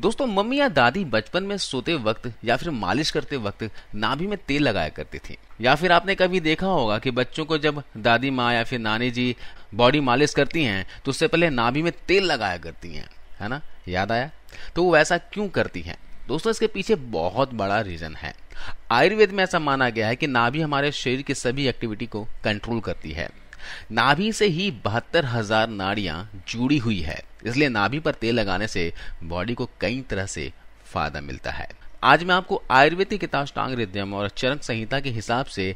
दोस्तों मम्मी या दादी बचपन में सोते वक्त या फिर मालिश करते वक्त नाभि में तेल लगाया करती थी या फिर आपने कभी देखा होगा कि बच्चों को जब दादी माँ या फिर नानी जी बॉडी मालिश करती हैं तो उससे पहले नाभि में तेल लगाया करती हैं है ना याद आया तो वो ऐसा क्यों करती हैं दोस्तों इसके पीछे बहुत बड़ा रीजन है आयुर्वेद में ऐसा माना गया है कि नाभि हमारे शरीर की सभी एक्टिविटी को कंट्रोल करती है नाभि से ही बहत्तर हजार नाड़ियां जुड़ी हुई है इसलिए नाभि पर तेल लगाने से बॉडी को कई तरह से फायदा मिलता है आज मैं आपको आयुर्वेदिक किताब रिद्यम और चरण संहिता के हिसाब से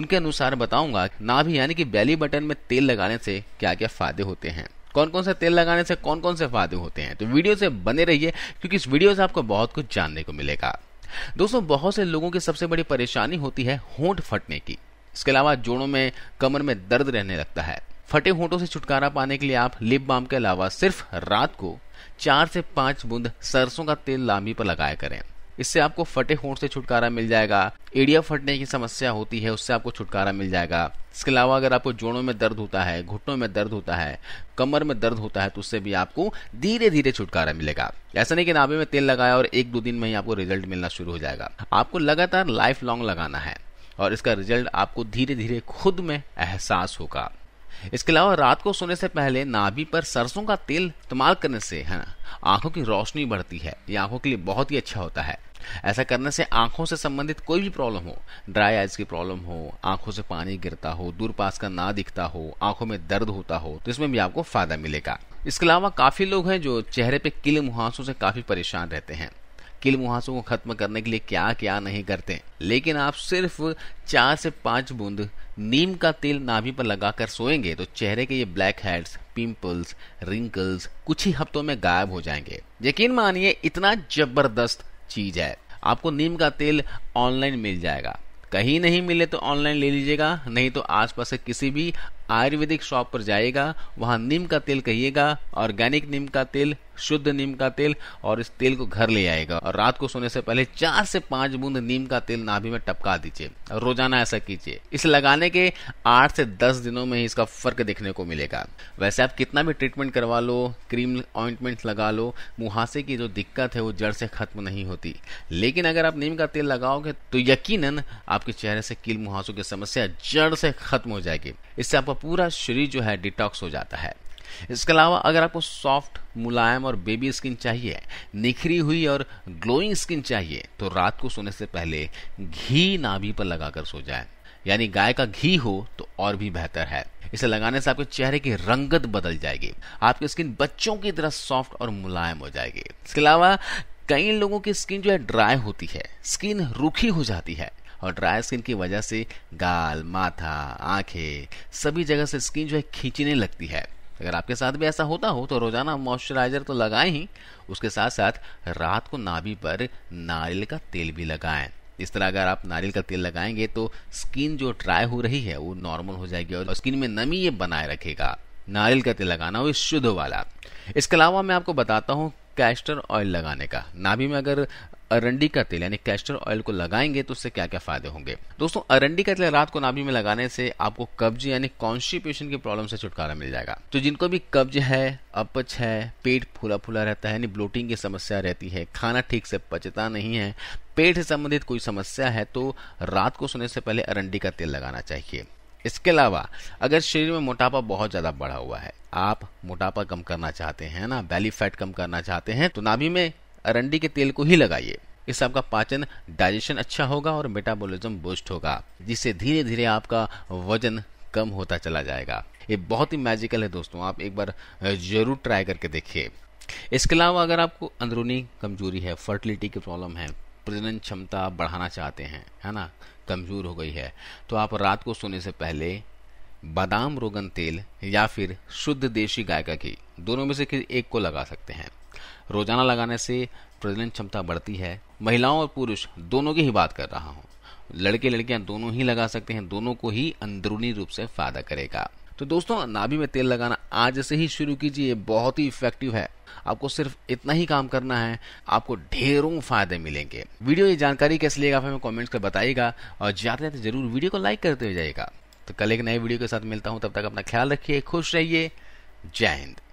उनके अनुसार बताऊंगा नाभि यानी कि बेली बटन में तेल लगाने से क्या क्या फायदे होते हैं कौन कौन से तेल लगाने से कौन कौन से फायदे होते हैं तो वीडियो से बने रहिए क्योंकि इस वीडियो से आपको बहुत कुछ जानने को मिलेगा दोस्तों बहुत से लोगों की सबसे बड़ी परेशानी होती है होंठ फटने की इसके अलावा जोड़ों में कमर में दर्द रहने लगता है फटे होठों से छुटकारा पाने के लिए आप लिप बाम के अलावा सिर्फ रात को चार से पांच बूंद सरसों का तेल लामी पर लगाया करें इससे आपको फटे होंठ से छुटकारा मिल जाएगा एडिया फटने की समस्या होती है उससे आपको छुटकारा मिल जाएगा इसके अलावा अगर आपको जोड़ों में दर्द होता है घुटनों में दर्द होता है कमर में दर्द होता है तो उससे भी आपको धीरे धीरे छुटकारा मिलेगा ऐसा नहीं कि नाभे में तेल लगाया और एक दो दिन में ही आपको रिजल्ट मिलना शुरू हो जाएगा आपको लगातार लाइफ लॉन्ग लगाना है और इसका रिजल्ट आपको धीरे धीरे खुद में एहसास होगा इसके अलावा रात को सोने से पहले नाभि पर सरसों का तेल इस्तेमाल करने से है ना आंखों की रोशनी बढ़ती है ये आंखों के लिए बहुत ही अच्छा होता है ऐसा करने से आंखों से संबंधित कोई भी प्रॉब्लम हो ड्राई आइज की प्रॉब्लम हो आंखों से पानी गिरता हो दूर पास का ना दिखता हो आंखों में दर्द होता हो तो इसमें भी आपको फायदा मिलेगा इसके अलावा काफी लोग हैं जो चेहरे पे किल मुहासों से काफी परेशान रहते हैं किल मुहासों को खत्म करने के लिए क्या क्या नहीं करते लेकिन आप सिर्फ चार से पांच बूंद नीम का तेल नाभि पर लगाकर सोएंगे तो चेहरे के ये ब्लैक हेड्स पिंपल्स रिंकल्स कुछ ही हफ्तों में गायब हो जाएंगे यकीन मानिए इतना जबरदस्त चीज है आपको नीम का तेल ऑनलाइन मिल जाएगा कहीं नहीं मिले तो ऑनलाइन ले लीजिएगा नहीं तो आसपास के किसी भी आयुर्वेदिक शॉप पर जाएगा वहां नीम का तेल कहिएगा ऑर्गेनिक नीम का तेल शुद्ध नीम का तेल और इस तेल को घर ले आएगा और रात को सोने से पहले चार से पांच बूंद नीम का तेल नाभि में टपका दीजिए रोजाना ऐसा कीजिए इसे लगाने के आठ से दस दिनों में ही इसका फर्क देखने को मिलेगा वैसे आप कितना भी ट्रीटमेंट करवा लो क्रीम ऑइंटमेंट लगा लो मुहासे की जो दिक्कत है वो जड़ से खत्म नहीं होती लेकिन अगर आप नीम का तेल लगाओगे तो यकीन आपके चेहरे से कील मुहासों की समस्या जड़ से खत्म हो जाएगी इससे आपको आपका पूरा शरीर जो है डिटॉक्स हो जाता है इसके अलावा अगर आपको सॉफ्ट मुलायम और बेबी स्किन चाहिए निखरी हुई और ग्लोइंग स्किन चाहिए तो रात को सोने से पहले घी नाभि पर लगाकर सो जाए यानी गाय का घी हो तो और भी बेहतर है इसे लगाने से आपके चेहरे की रंगत बदल जाएगी आपकी स्किन बच्चों की तरह सॉफ्ट और मुलायम हो जाएगी इसके अलावा कई लोगों की स्किन जो है ड्राई होती है स्किन रूखी हो जाती है और ड्राई स्किन की वजह से गाल माथा आंखें सभी जगह से स्किन जो है खींचने लगती है अगर आपके साथ भी ऐसा होता हो तो रोजाना मॉइस्चराइजर तो लगाएं ही उसके साथ साथ रात को नाभि पर नारियल का तेल भी लगाएं इस तरह अगर आप नारियल का तेल लगाएंगे तो स्किन जो ड्राई हो रही है वो नॉर्मल हो जाएगी और स्किन में नमी ये बनाए रखेगा नारियल का तेल लगाना वो शुद्ध वाला इसके अलावा मैं आपको बताता हूँ कैस्टर ऑयल लगाने का नाभि में अगर अरंडी का तेल यानी कैस्टर ऑयल को लगाएंगे तो उससे क्या क्या फायदे होंगे दोस्तों अरंडी का तेल रात को नाभि में लगाने से आपको कब्ज यानी कॉन्स्टिपेशन की प्रॉब्लम से छुटकारा मिल जाएगा तो जिनको भी कब्ज है अपच है पेट फूला फूला रहता है यानी ब्लोटिंग की समस्या रहती है खाना ठीक से पचता नहीं है पेट से संबंधित कोई समस्या है तो रात को सोने से पहले अरंडी का तेल लगाना चाहिए इसके अलावा अगर शरीर में मोटापा बहुत ज्यादा बढ़ा हुआ है आप मोटापा कम करना चाहते हैं ना बैली फैट कम करना चाहते हैं तो नाभि में अरंडी के तेल को ही लगाइए इससे आपका पाचन डाइजेशन अच्छा होगा और मेटाबॉलिज्म बूस्ट होगा जिससे धीरे धीरे आपका वजन कम होता चला जाएगा ये बहुत ही मैजिकल है दोस्तों आप एक बार जरूर ट्राई करके देखिए इसके अलावा अगर आपको अंदरूनी कमजोरी है फर्टिलिटी की प्रॉब्लम है प्रजनन क्षमता बढ़ाना चाहते हैं है ना कमज़ोर हो गई है तो आप रात को सोने से पहले बादाम रोगन तेल या फिर शुद्ध देशी गाय का घी दोनों में से किसी एक को लगा सकते हैं रोजाना लगाने से प्रजनन क्षमता बढ़ती है महिलाओं और पुरुष दोनों की ही बात कर रहा हूँ लड़के लड़कियां दोनों ही लगा सकते हैं दोनों को ही अंदरूनी रूप से फायदा करेगा तो दोस्तों नाभि में तेल लगाना आज से ही शुरू कीजिए बहुत ही इफेक्टिव है आपको सिर्फ इतना ही काम करना है आपको ढेरों फायदे मिलेंगे वीडियो ये जानकारी कैसे लेगा हमें कॉमेंट्स कर बताइएगा और जाते जाते जरूर वीडियो को लाइक करते हुए जाएगा तो कल एक नए वीडियो के साथ मिलता हूँ तब तक अपना ख्याल रखिए खुश रहिए जय हिंद